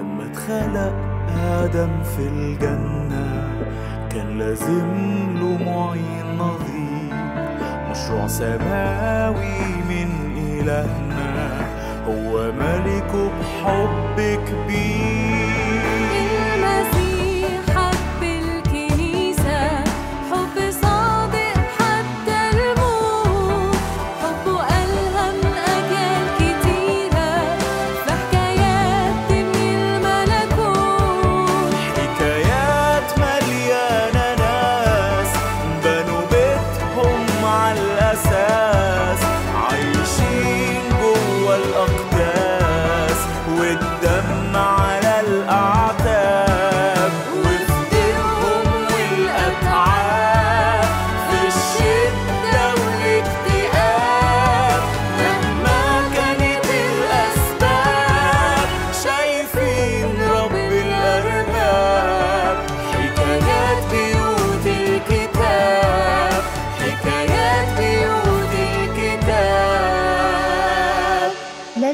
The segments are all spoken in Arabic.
لما اتخلق آدم في الجنة كان لازم له معين نظير مشروع سماوي من إلهنا هو ملكه بحب كبير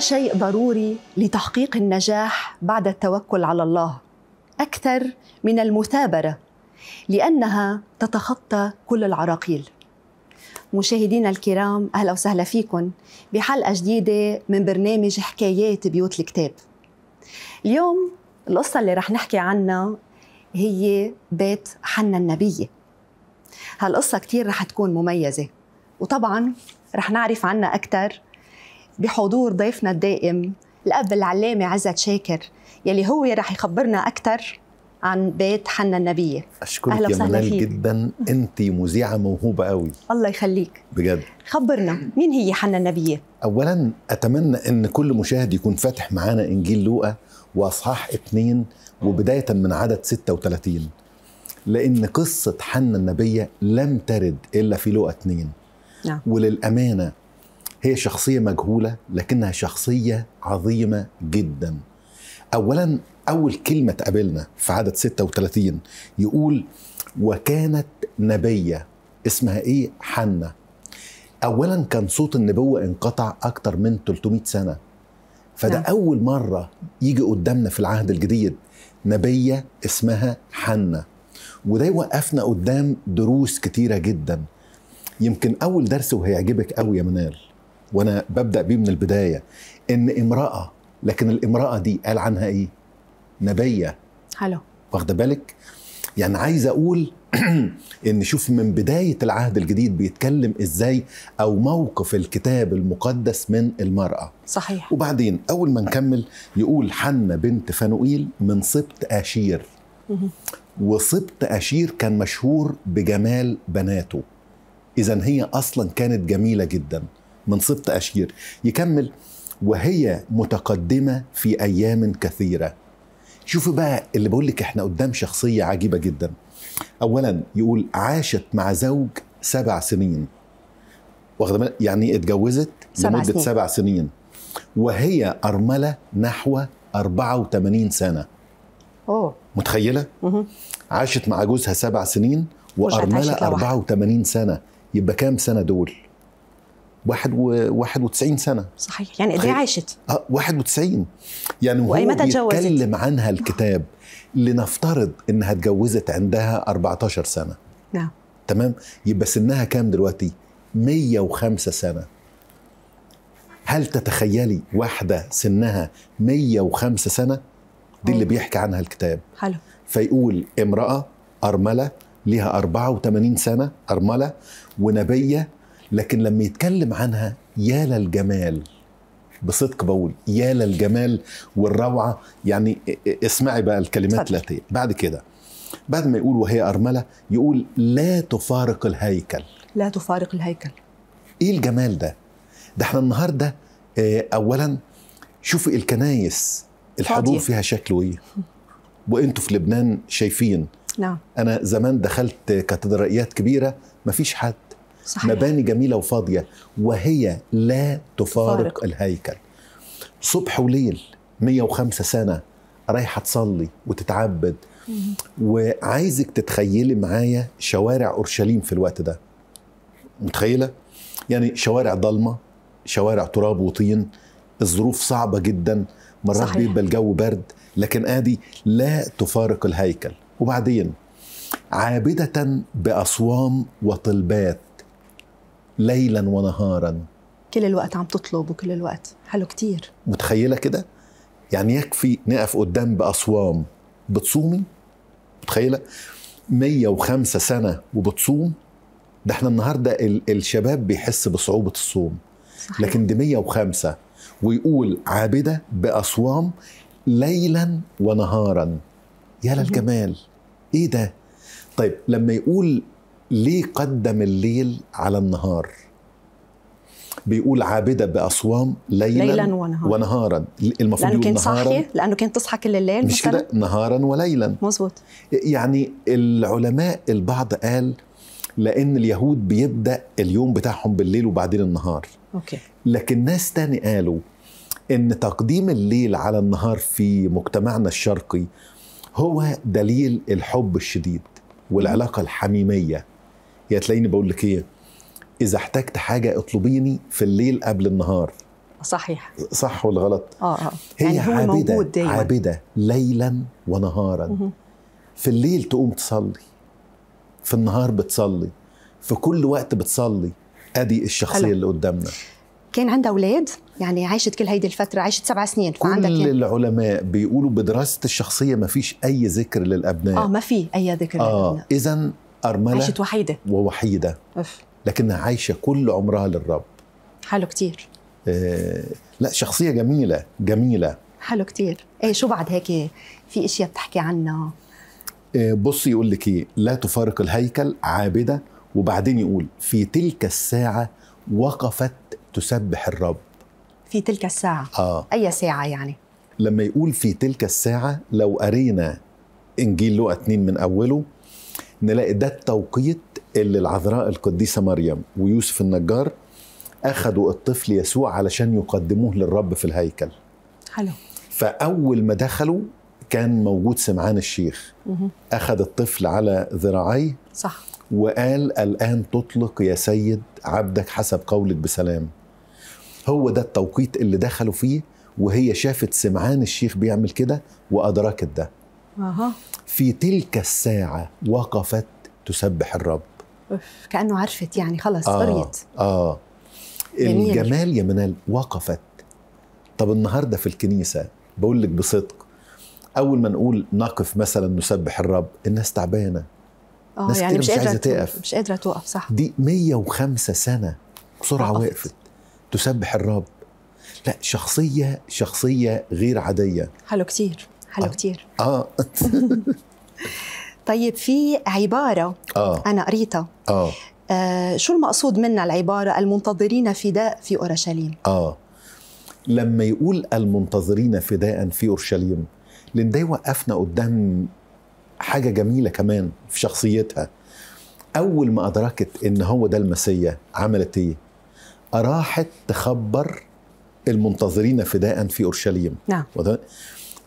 شيء ضروري لتحقيق النجاح بعد التوكل على الله اكثر من المثابره لانها تتخطى كل العراقيل مشاهدينا الكرام اهلا وسهلا فيكم بحلقه جديده من برنامج حكايات بيوت الكتاب اليوم القصه اللي رح نحكي عنها هي بيت حنا النبيه هالقصه كتير رح تكون مميزه وطبعا رح نعرف عنها اكثر بحضور ضيفنا الدائم الأب العلامة عزت شاكر يلي هو رح يخبرنا أكثر عن بيت حنا النبية أشكرك أهلا يا منال جدا أنت مذيعة موهوبة قوي الله يخليك بجد خبرنا مين هي حنا النبية؟ أولا أتمنى أن كل مشاهد يكون فاتح معانا إنجيل لوقا وأصحاح اثنين وبداية من عدد 36 لأن قصة حنا النبية لم ترد إلا في لوقا اثنين نعم. وللأمانة هي شخصية مجهولة لكنها شخصية عظيمة جدا أولا أول كلمة تقابلنا في عدد 36 يقول وكانت نبية اسمها إيه حنة أولا كان صوت النبوة انقطع أكتر من 300 سنة فده نعم. أول مرة يجي قدامنا في العهد الجديد نبية اسمها حنة وده يوقفنا قدام دروس كتيرة جدا يمكن أول درس وهيعجبك قوي يا منال وانا ببدا بيه من البدايه ان امراه لكن الامراه دي قال عنها ايه نبيه حلو واخده بالك يعني عايز اقول ان شوف من بدايه العهد الجديد بيتكلم ازاي او موقف الكتاب المقدس من المراه صحيح وبعدين اول ما نكمل يقول حنا بنت فانوئيل من سبط اشير وسبط اشير كان مشهور بجمال بناته اذا هي اصلا كانت جميله جدا من سبط أشير يكمل وهي متقدمة في أيام كثيرة شوفوا بقى اللي بقول لك احنا قدام شخصية عجيبة جدا أولا يقول عاشت مع زوج سبع سنين واخد يعني اتجوزت سبع لمدة سنين. سبع سنين وهي أرملة نحو 84 سنة أوه. متخيلة؟ مه. عاشت مع جوزها سبع سنين وأرملة 84 سنة يبقى كام سنة دول؟ 91 سنه صحيح يعني قد ايه عاشت اه 91 يعني وهو بيتكلم عنها الكتاب آه. لنفترض انها اتجوزت عندها 14 سنه نعم تمام يبقى سنها كام دلوقتي 105 سنه هل تتخيلي واحده سنها 105 سنه دي اللي بيحكي عنها الكتاب حلو فيقول امراه ارمله ليها 84 سنه ارمله ونبيه لكن لما يتكلم عنها يا للجمال بصدق بقول يا للجمال والروعه يعني اسمعي بقى الكلمات الاتيه بعد كده بعد ما يقول وهي ارمله يقول لا تفارق الهيكل لا تفارق الهيكل ايه الجمال ده ده احنا النهارده آه، اولا شوفي الكنايس الحضور فيها شكله ايه وانتوا في لبنان شايفين نعم انا زمان دخلت كاتدرائيات كبيره مفيش حد صحيح. مباني جميلة وفاضية وهي لا تفارق فارق. الهيكل صبح وليل 105 سنة رايحة تصلي وتتعبد وعايزك تتخيلي معايا شوارع أورشليم في الوقت ده متخيلة؟ يعني شوارع ضلمة شوارع تراب وطين الظروف صعبة جدا مرات بيبقى الجو برد لكن ادي لا تفارق الهيكل وبعدين عابدة بأصوام وطلبات ليلا ونهارا كل الوقت عم تطلب وكل الوقت حلو كتير متخيلة كده يعني يكفي نقف قدام بأصوام بتصومي متخيلة 105 سنة وبتصوم ده احنا النهاردة ال الشباب بيحس بصعوبة الصوم صحيح. لكن دي 105 ويقول عابدة بأصوام ليلا ونهارا يا للجمال ايه ده طيب لما يقول ليه قدم الليل على النهار بيقول عابدة بأصوام ليلا, ليلا ونهارا, ونهارا. المفروض لأنه كانت صاحية لأنه كانت تصحى كل الليل مش كده نهارا وليلا مظبوط يعني العلماء البعض قال لأن اليهود بيبدأ اليوم بتاعهم بالليل وبعدين النهار أوكي. لكن ناس تاني قالوا إن تقديم الليل على النهار في مجتمعنا الشرقي هو دليل الحب الشديد والعلاقة الحميمية يا تلاقيني بقول لك ايه اذا احتجت حاجه اطلبيني في الليل قبل النهار صحيح صح ولا غلط اه اه هي يعني هو عابده موجود دايما. عابده ليلا ونهارا مه. في الليل تقوم تصلي في النهار بتصلي في كل وقت بتصلي ادي الشخصيه حلو. اللي قدامنا كان عندها اولاد يعني عاشت كل هيدي الفتره عاشت سبع سنين كل يعني... العلماء بيقولوا بدراسه الشخصيه ما فيش اي ذكر للابناء اه ما في اي ذكر آه للابناء اذا أرملة عايشة وحيدة ووحيدة أف. لكنها عايشة كل عمرها للرب حلو كتير آه لا شخصية جميلة جميلة حلو كتير ايه شو بعد هيك في اشياء بتحكي عنها آه بص يقول لك ايه لا تفارق الهيكل عابدة وبعدين يقول في تلك الساعة وقفت تسبح الرب في تلك الساعة آه. أي ساعة يعني لما يقول في تلك الساعة لو قرينا إنجيل لقى 2 من أوله نلاقي ده التوقيت اللي العذراء القديسه مريم ويوسف النجار اخذوا الطفل يسوع علشان يقدموه للرب في الهيكل حلو فاول ما دخلوا كان موجود سمعان الشيخ اخذ الطفل على ذراعيه صح وقال الان تطلق يا سيد عبدك حسب قولك بسلام هو ده التوقيت اللي دخلوا فيه وهي شافت سمعان الشيخ بيعمل كده وادركت ده في تلك الساعة وقفت تسبح الرب أوف. كأنه عرفت يعني خلص آه. قريت آه آه الجمال يا منال وقفت طب النهاردة في الكنيسة بقول لك بصدق أول ما نقول نقف مثلا نسبح الرب الناس تعبانة اه يعني مش, مش قادرة تقف مش قادرة توقف صح دي 105 سنة بسرعة وقفت. وقفت تسبح الرب لا شخصية شخصية غير عادية حلو كتير حلو أه. كتير اه طيب في عباره آه. انا قريتها آه. آه شو المقصود منها العباره المنتظرين فداء في اورشليم اه لما يقول المنتظرين فداء في اورشليم لان ده يوقفنا قدام حاجه جميله كمان في شخصيتها اول ما ادركت ان هو ده المسيا عملت ايه راحت تخبر المنتظرين فداء في اورشليم نعم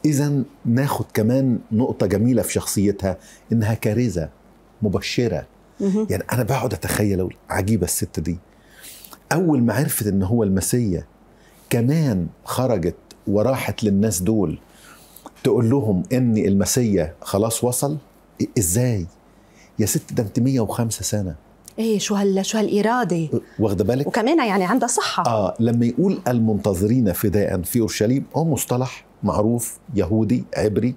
اذا ناخد كمان نقطه جميله في شخصيتها انها كارزة مبشره يعني انا بقعد اتخيل اقول عجيبه الست دي اول ما عرفت ان هو المسيا كمان خرجت وراحت للناس دول تقول لهم ان المسيا خلاص وصل ازاي يا ست ده انت 105 سنه ايه شو هال شو هالاراده واخده بالك وكمان يعني عندها صحه اه لما يقول المنتظرين فداء في اورشليم هو مصطلح معروف يهودي عبري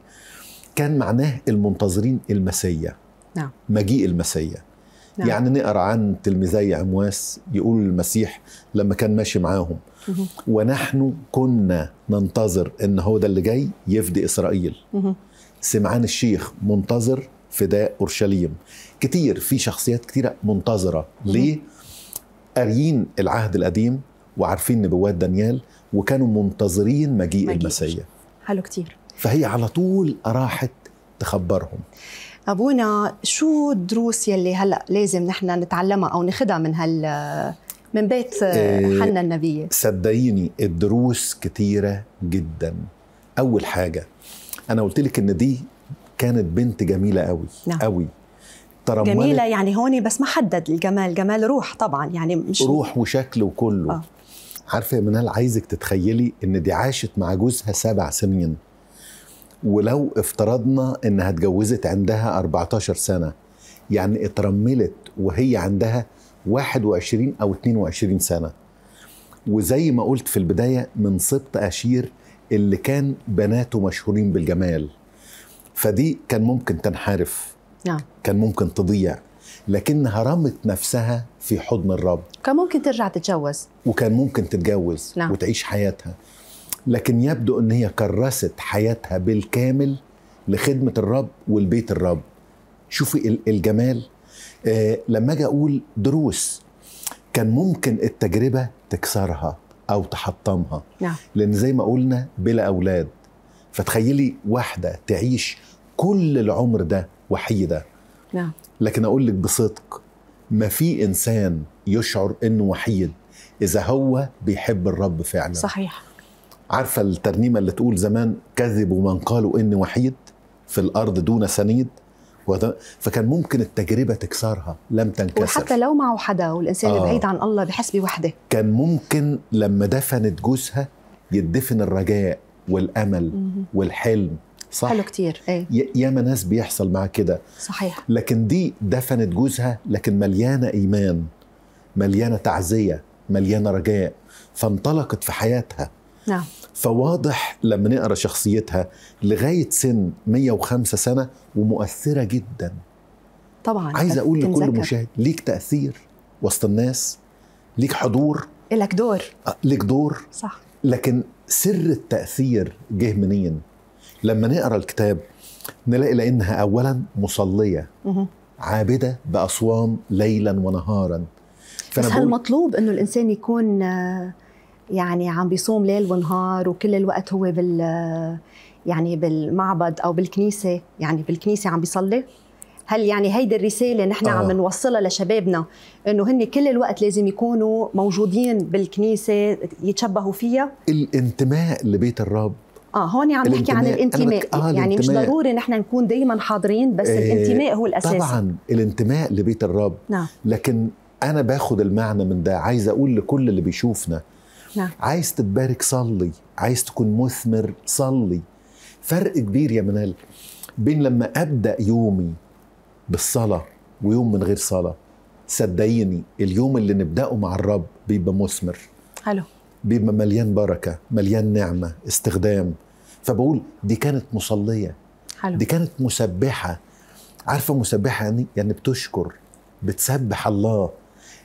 كان معناه المنتظرين المسيا نعم مجيء المسيا نعم. يعني نقرا عن تلميذي عمواس يقول المسيح لما كان ماشي معاهم ونحن كنا ننتظر ان هو ده اللي جاي يفدي اسرائيل سمعان الشيخ منتظر فداء اورشليم كتير في شخصيات كتيره منتظره ليه قاريين العهد القديم وعارفين نبوات دانيال وكانوا منتظرين مجيء, مجيء المسيا حلو كتير فهي على طول راحت تخبرهم ابونا شو الدروس يلي هلا لازم نحن نتعلمها او ناخذها من هال من بيت آه، إيه، حنا النبيه صدقيني الدروس كتيرة جدا اول حاجه انا قلت لك ان دي كانت بنت جميله قوي نعم. قوي جميله يعني هون بس ما حدد الجمال جمال روح طبعا يعني مش روح وشكل وكله آه. عارفه يا منال عايزك تتخيلي ان دي عاشت مع جوزها سبع سنين ولو افترضنا انها اتجوزت عندها 14 سنه يعني اترملت وهي عندها 21 او 22 سنه وزي ما قلت في البدايه من سبط اشير اللي كان بناته مشهورين بالجمال فدي كان ممكن تنحرف نعم. كان ممكن تضيع لكنها رمت نفسها في حضن الرب كان ممكن ترجع تتجوز وكان ممكن تتجوز نعم. وتعيش حياتها لكن يبدو ان هي كرست حياتها بالكامل لخدمه الرب والبيت الرب شوفي الجمال آه لما اجي اقول دروس كان ممكن التجربه تكسرها او تحطمها نعم. لان زي ما قلنا بلا اولاد فتخيلي واحده تعيش كل العمر ده وحيده نعم لكن اقول لك بصدق ما في انسان يشعر انه وحيد اذا هو بيحب الرب فعلا صحيح عارفه الترنيمه اللي تقول زمان كذبوا من قالوا اني وحيد في الارض دون سنيد فكان ممكن التجربه تكسرها لم تنكسر وحتى لو معه حدا والانسان آه. بعيد عن الله بحس بوحده كان ممكن لما دفنت جوزها يدفن الرجاء والامل والحلم صح حلو كتير ايه ياما ناس بيحصل معاها كده صحيح لكن دي دفنت جوزها لكن مليانه ايمان مليانه تعزيه مليانه رجاء فانطلقت في حياتها نعم فواضح لما نقرا شخصيتها لغايه سن 105 سنه ومؤثره جدا طبعا عايز اقول لكل مشاهد ليك تاثير وسط الناس ليك حضور لك دور آه، ليك دور صح لكن سر التاثير جه منين؟ لما نقرا الكتاب نلاقي لانها اولا مصليه عابده باصوام ليلا ونهارا بس هل مطلوب انه الانسان يكون يعني عم بيصوم ليل ونهار وكل الوقت هو بال يعني بالمعبد او بالكنيسه يعني بالكنيسه عم بيصلي هل يعني هيدي الرسالة نحن آه. عم نوصلها لشبابنا انه هن كل الوقت لازم يكونوا موجودين بالكنيسة يتشبهوا فيها الانتماء لبيت الرب اه هون عم يعني نحكي عن الانتماء آه يعني الانتماء. مش ضروري نحن نكون دائما حاضرين بس آه الانتماء هو الاساس طبعا الانتماء لبيت الرب نعم. لكن انا باخد المعنى من ده عايز اقول لكل اللي بيشوفنا نعم. عايز تتبارك صلي عايز تكون مثمر صلي فرق كبير يا منال بين لما ابدا يومي بالصلاه ويوم من غير صلاه صدقيني اليوم اللي نبداه مع الرب بيبقى مثمر حلو بيبقى مليان بركه مليان نعمه استخدام فبقول دي كانت مصليه حلو. دي كانت مسبحه عارفه مسبحه يعني يعني بتشكر بتسبح الله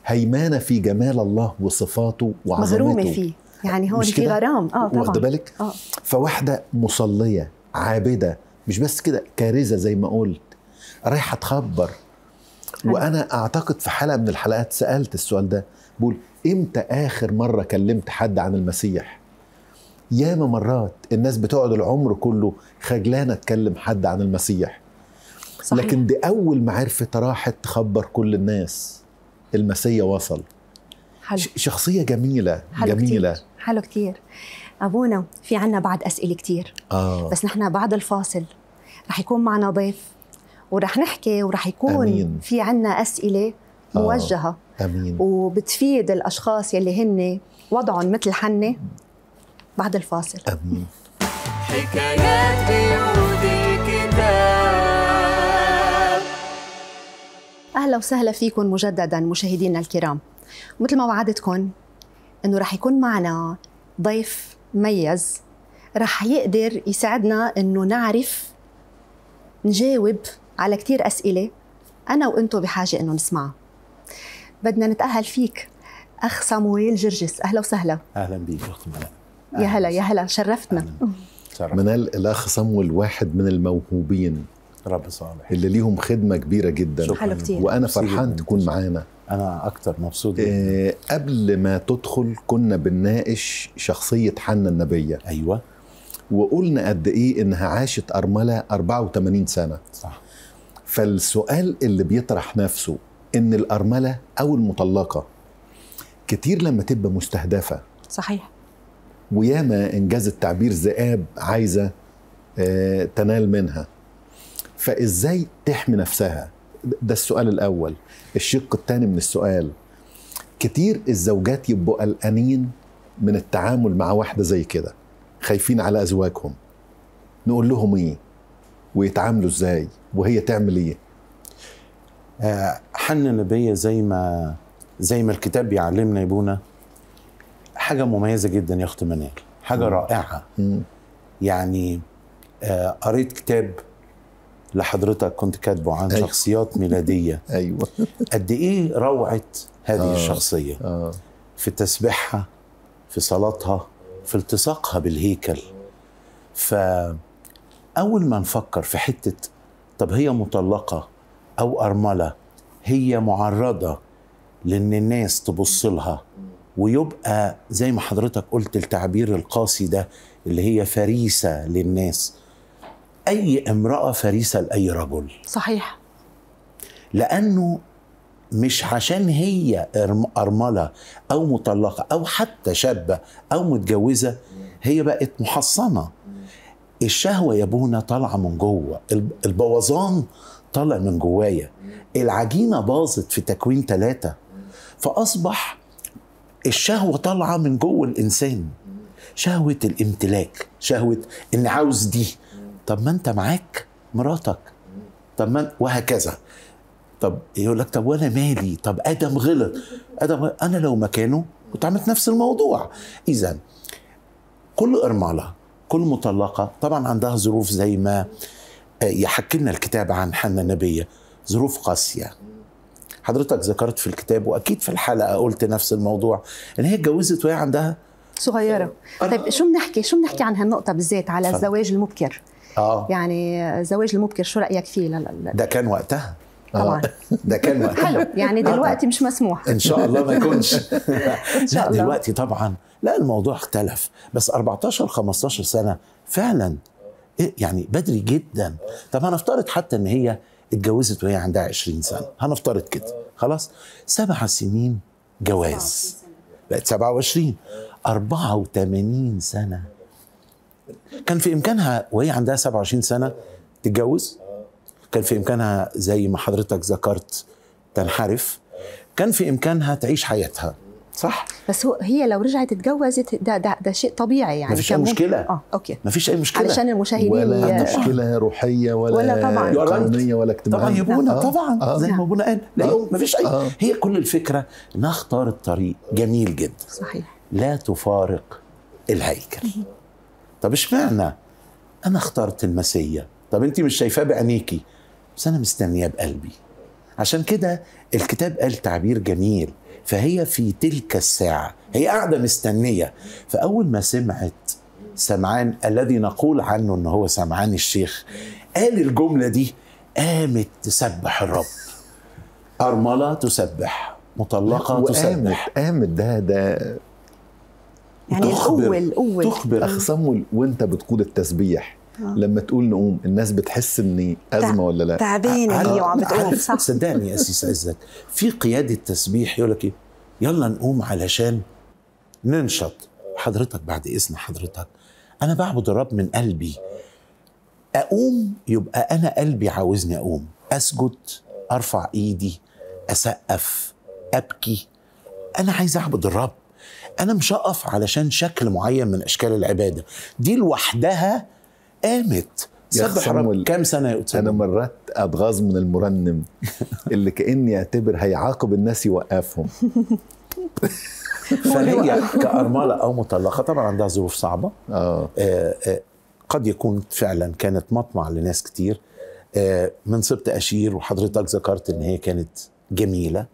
هيمانه في جمال الله وصفاته وعظمته مغرومه فيه يعني هو في غرام اه طبعا واخده بالك آه. فواحده مصليه عابده مش بس كده كارثه زي ما قلت رايحه تخبر وانا اعتقد في حلقه من الحلقات سالت السؤال ده بقول امتى اخر مره كلمت حد عن المسيح ياما مرات الناس بتقعد العمر كله خجلانه تكلم حد عن المسيح صحيح. لكن دي اول ما عرفت راحت تخبر كل الناس المسيا وصل حلو. شخصيه جميله حلو جميله كتير. حلو كتير ابونا في عنا بعد اسئله كتير آه. بس نحن بعد الفاصل رح يكون معنا ضيف ورح نحكي ورح يكون أمين. في عنا اسئله آه. موجهه آه. امين وبتفيد الاشخاص يلي هن وضعهم مثل حنه بعد الفاصل امين حكايات بيوت الكتاب اهلا وسهلا فيكم مجددا مشاهدينا الكرام مثل ما وعدتكم انه رح يكون معنا ضيف مميز رح يقدر يساعدنا انه نعرف نجاوب على كثير اسئله انا وانتم بحاجه انه نسمعها بدنا نتأهل فيك أخ صامويل جرجس أهلا وسهلا أهلا بيك أخت منال يا هلا يا هلا شرفتنا منال الأخ صامويل واحد من الموهوبين رب صالح اللي ليهم خدمة كبيرة جدا شكرا. وأنا فرحان تكون معانا أنا أكتر مبسوط آه، جدا. قبل ما تدخل كنا بنناقش شخصية حنا النبية أيوة وقلنا قد إيه إنها عاشت أرملة 84 سنة صح فالسؤال اللي بيطرح نفسه ان الارمله او المطلقه كتير لما تبقى مستهدفه صحيح وياما انجاز التعبير ذئاب عايزه آه، تنال منها فازاي تحمي نفسها ده السؤال الاول الشق الثاني من السؤال كتير الزوجات يبقوا قلقانين من التعامل مع واحده زي كده خايفين على ازواجهم نقول لهم ايه ويتعاملوا ازاي وهي تعمل ايه آه، حنن بيا زي ما زي ما الكتاب بيعلمنا يبونا حاجه مميزه جدا يا اخت منال حاجه مم. رائعه مم. يعني آه، قريت كتاب لحضرتك كنت كاتبه عن أيوة. شخصيات ميلاديه ايوه قد ايه روعه هذه آه. الشخصيه آه. في تسبيحها في صلاتها في التصاقها بالهيكل فاول ما نفكر في حته طب هي مطلقه او ارمله هي معرضه لان الناس تبص لها ويبقى زي ما حضرتك قلت التعبير القاسي ده اللي هي فريسه للناس اي امراه فريسه لاي رجل صحيح لانه مش عشان هي ارمله او مطلقه او حتى شابه او متجوزه هي بقت محصنه الشهوه يا بونا طالعه من جوه البوظان طالع من جوايا العجينه باظت في تكوين ثلاثه فاصبح الشهوه طالعه من جوه الانسان شهوه الامتلاك شهوه ان عاوز دي طب ما انت معاك مراتك طب ما وهكذا طب يقول لك طب وانا مالي طب ادم غلط ادم انا لو مكانه كنت عملت نفس الموضوع اذا كل ارمله كل مطلقه طبعا عندها ظروف زي ما يحكي لنا الكتاب عن حنا النبيه ظروف قاسيه حضرتك ذكرت في الكتاب واكيد في الحلقه قلت نفس الموضوع ان هي اتجوزت وهي عندها صغيره طيب شو بنحكي شو بنحكي عن هالنقطه بالذات على الزواج المبكر اه يعني الزواج المبكر شو رايك فيه لا لا ده كان وقتها طبعا ده كان وقتها حلو يعني آه. دلوقتي مش مسموح ان شاء الله ما يكونش لا دلوقتي طبعا لا الموضوع اختلف بس 14 15 سنه فعلا إيه يعني بدري جدا طب هنفترض حتى ان هي اتجوزت وهي عندها 20 سنه هنفترض كده خلاص سبع سنين جواز بقت 27 84 سنه كان في امكانها وهي عندها 27 سنه تتجوز كان في امكانها زي ما حضرتك ذكرت تنحرف كان في امكانها تعيش حياتها صح بس هو هي لو رجعت اتجوزت ده ده, ده شيء طبيعي يعني مفيش اي مشكله اه اوكي مفيش اي مشكله علشان المشاهدين ولا مشكله روحيه ولا ولا طبعا قانونيه ولا اجتماعيه طبعا يبونا آه. طبعا آه. زي ما ابونا قال لا آه. مفيش اي آه. هي كل الفكره انها الطريق جميل جدا صحيح لا تفارق الهيكل طب اشمعنى انا اخترت المسيه طب انت مش شايفاه بعينيكي بس انا مستنياه بقلبي عشان كده الكتاب قال تعبير جميل فهي في تلك الساعة هي قاعدة مستنية فأول ما سمعت سمعان الذي نقول عنه أنه هو سمعان الشيخ قال الجملة دي قامت تسبح الرب أرملة تسبح مطلقة تسبح قامت ده ده يعني تخبر أول أول تخبر آه. أخصامه وأنت بتقود التسبيح آه. لما تقول نقوم الناس بتحس اني ازمه ولا لا تعبانه هي وعم بتقوم صح صدقني يا اسيس عزت في قياده تسبيح يقول لك ايه يلا نقوم علشان ننشط حضرتك بعد اذن حضرتك انا بعبد الرب من قلبي اقوم يبقى انا قلبي عاوزني اقوم اسجد ارفع ايدي اسقف ابكي انا عايز اعبد الرب انا مش اقف علشان شكل معين من اشكال العباده دي لوحدها قامت سبح رب كام سنه يا انا مرات اتغاظ من المرنم اللي كاني اعتبر هيعاقب الناس يوقفهم فهي كأرملة أو مطلقة طبعا عندها ظروف صعبة آه. آه, آه قد يكون فعلا كانت مطمع لناس كتير آه من صبت أشير وحضرتك ذكرت إن هي كانت جميلة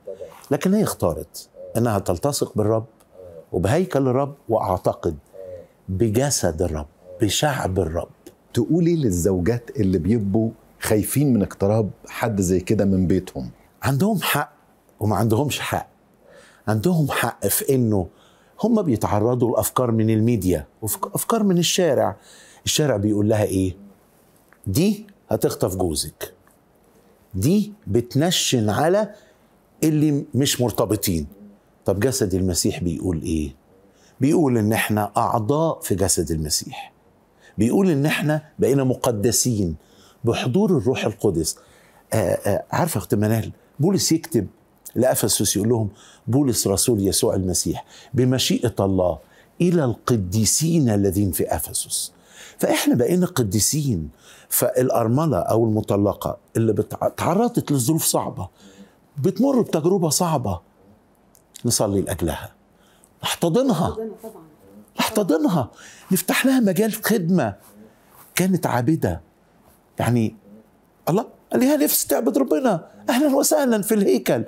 لكن هي اختارت إنها تلتصق بالرب وبهيكل الرب وأعتقد بجسد الرب بشعب الرب تقولي للزوجات اللي بيبقوا خايفين من اقتراب حد زي كده من بيتهم عندهم حق وما عندهمش حق عندهم حق في انه هم بيتعرضوا لافكار من الميديا وافكار من الشارع الشارع بيقول لها ايه دي هتخطف جوزك دي بتنشن على اللي مش مرتبطين طب جسد المسيح بيقول ايه بيقول ان احنا اعضاء في جسد المسيح بيقول ان احنا بقينا مقدسين بحضور الروح القدس آه، آه، عارفه اخت منال بولس يكتب لافسس يقول لهم بولس رسول يسوع المسيح بمشيئه الله الى القديسين الذين في افسس فاحنا بقينا قديسين فالارمله او المطلقه اللي تعرضت لظروف صعبه بتمر بتجربه صعبه نصلي لاجلها نحتضنها نحتضنها نفتح لها مجال خدمه كانت عابده يعني الله قال لها نفس تعبد ربنا اهلا وسهلا في الهيكل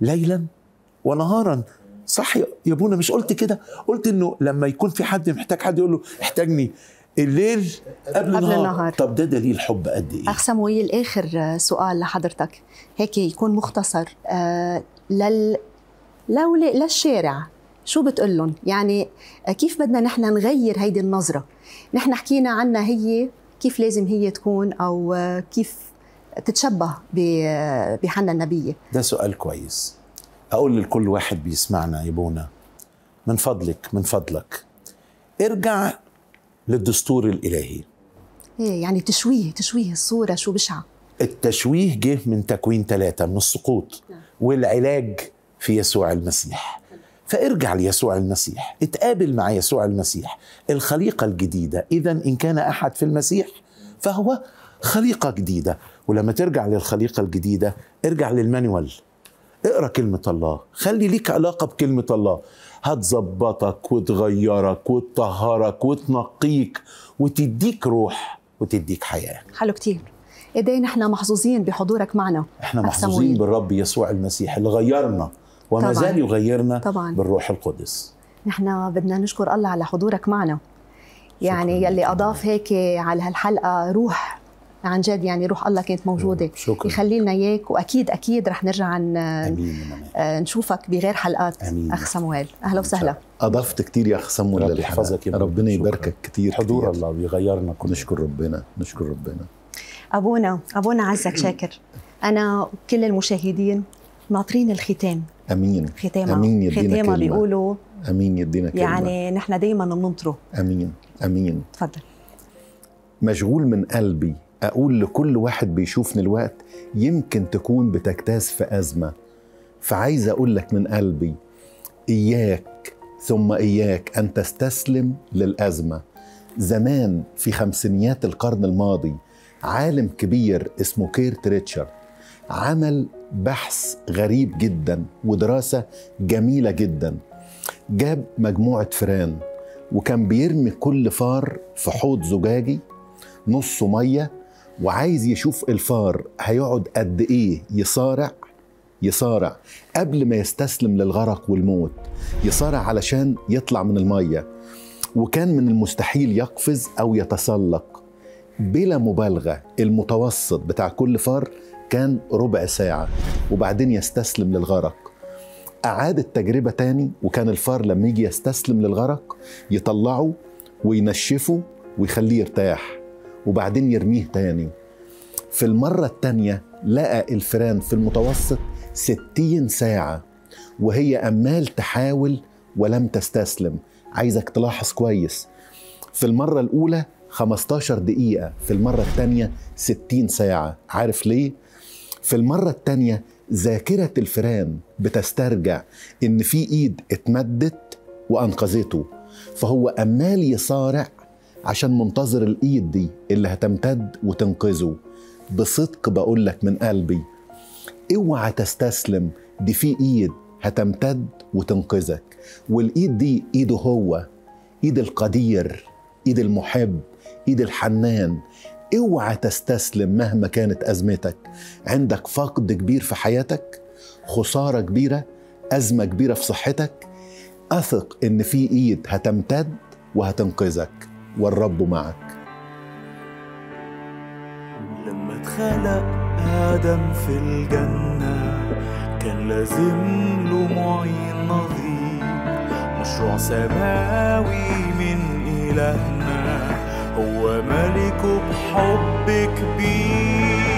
ليلا ونهارا صح يا ابونا مش قلت كده قلت انه لما يكون في حد محتاج حد يقول له احتاجني الليل قبل, قبل النهار. طب ده دليل حب قد ايه اخسم وهي الاخر سؤال لحضرتك هيك يكون مختصر آه لل لو للشارع شو بتقول لهم يعني كيف بدنا نحن نغير هيدي النظرة نحن حكينا عنها هي كيف لازم هي تكون أو كيف تتشبه بحنا النبية ده سؤال كويس أقول لكل واحد بيسمعنا يبونا من فضلك من فضلك ارجع للدستور الإلهي إيه يعني تشويه تشويه الصورة شو بشعة التشويه جه من تكوين ثلاثة من السقوط نعم. والعلاج في يسوع المسيح فارجع ليسوع المسيح اتقابل مع يسوع المسيح الخليقة الجديدة إذا إن كان أحد في المسيح فهو خليقة جديدة ولما ترجع للخليقة الجديدة ارجع للمانيوال اقرا كلمة الله خلي ليك علاقة بكلمة الله هتظبطك وتغيرك وتطهرك وتنقيك وتديك روح وتديك حياة حلو كتير ايدينا نحن محظوظين بحضورك معنا احنا محظوظين بالرب يسوع المسيح اللي غيرنا وما طبعاً. زال يغيرنا طبعاً. بالروح القدس نحن بدنا نشكر الله على حضورك معنا يعني يلي اضاف هيك على هالحلقه روح عن جد يعني روح الله كانت موجوده شكرا. يخلي لنا اياك واكيد اكيد رح نرجع آه، نشوفك بغير حلقات أمين. اخ سمويل اهلا وسهلا اضفت كثير يا اخ سمويل يحفظك ربنا يباركك كثير حضور كتير. الله بيغيرنا كل نشكر ربنا نشكر ربنا ابونا ابونا عزك شاكر انا وكل المشاهدين ناطرين الختام امين ختامه امين يدينا ختامه بيقولوا امين يدينا كلمه يعني نحن دايما بننطره امين امين تفضل مشغول من قلبي اقول لكل واحد بيشوفني الوقت يمكن تكون بتجتاز في ازمه فعايز اقول لك من قلبي اياك ثم اياك ان تستسلم للازمه زمان في خمسينيات القرن الماضي عالم كبير اسمه كيرت ريتشارد عمل بحث غريب جدا ودراسه جميله جدا جاب مجموعه فئران وكان بيرمي كل فار في حوض زجاجي نصه ميه وعايز يشوف الفار هيقعد قد ايه يصارع يصارع قبل ما يستسلم للغرق والموت يصارع علشان يطلع من الميه وكان من المستحيل يقفز او يتسلق بلا مبالغه المتوسط بتاع كل فار كان ربع ساعة وبعدين يستسلم للغرق أعاد التجربة تاني وكان الفار لما يجي يستسلم للغرق يطلعه وينشفه ويخليه يرتاح وبعدين يرميه تاني في المرة التانية لقى الفيران في المتوسط 60 ساعة وهي أمال تحاول ولم تستسلم عايزك تلاحظ كويس في المرة الأولى 15 دقيقة في المرة الثانية 60 ساعة عارف ليه؟ في المرة التانية ذاكرة الفيران بتسترجع إن في إيد اتمدت وأنقذته فهو أمال يصارع عشان منتظر الإيد دي اللي هتمتد وتنقذه بصدق بقول لك من قلبي اوعى تستسلم دي في ايد هتمتد وتنقذك والايد دي ايده هو ايد القدير ايد المحب ايد الحنان اوعى تستسلم مهما كانت ازمتك عندك فقد كبير في حياتك خساره كبيره ازمه كبيره في صحتك اثق ان في ايد هتمتد وهتنقذك والرب معك لما اتخلق ادم في الجنه كان لازم له معين نظير مشروع سماوي من الهنا بيك وبحب كبير